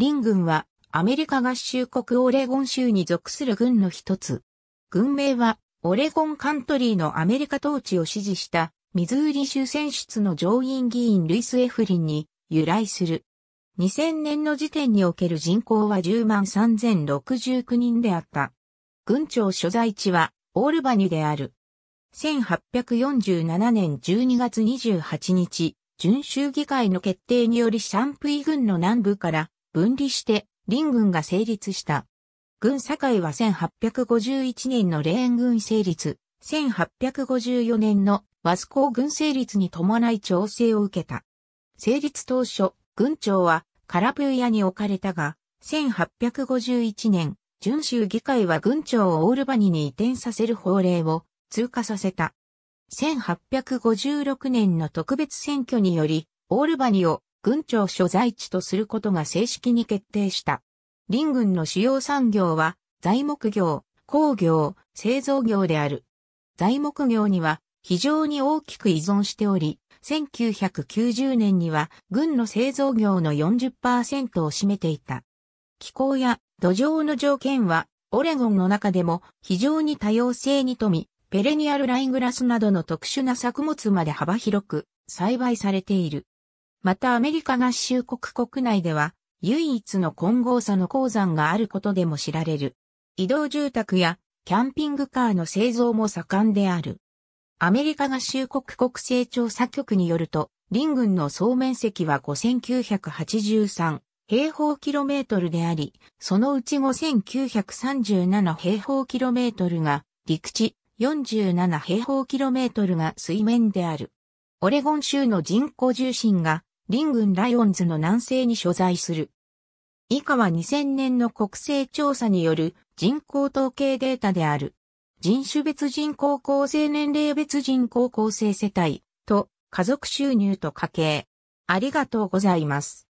林軍はアメリカ合衆国オレゴン州に属する軍の一つ。軍名はオレゴンカントリーのアメリカ統治を支持したミズーリ州選出の上院議員ルイス・エフリンに由来する。2000年の時点における人口は10万3069人であった。軍庁所在地はオールバニである。1847年12月28日、準州議会の決定によりシャンプイ軍の南部から分離して林軍が成立した。軍境は1851年のレーン軍成立、1854年の和スコ軍成立に伴い調整を受けた。成立当初、軍長はカラブーヤに置かれたが、1851年、準州議会は軍長をオールバニに移転させる法令を通過させた。1856年の特別選挙により、オールバニを軍庁所在地とすることが正式に決定した。林軍の主要産業は、材木業、工業、製造業である。材木業には非常に大きく依存しており、1990年には軍の製造業の40%を占めていた。気候や土壌の条件はオレゴンの中でも非常に多様性に富み、ペレニアルライングラスなどの特殊な作物まで幅広く栽培されている。またアメリカ合衆国国内では、唯一の混合差の鉱山があることでも知られる。移動住宅やキャンピングカーの製造も盛んである。アメリカ合衆国国勢調査局によると、林群の総面積は5983平方キロメートルであり、そのうち5937平方キロメートルが陸地、47平方キロメートルが水面である。オレゴン州の人口重心がリンンライオンズの南西に所在する。以下は2000年の国勢調査による人口統計データである。人種別人口構成年齢別人口構成世帯と家族収入と家計。ありがとうございます。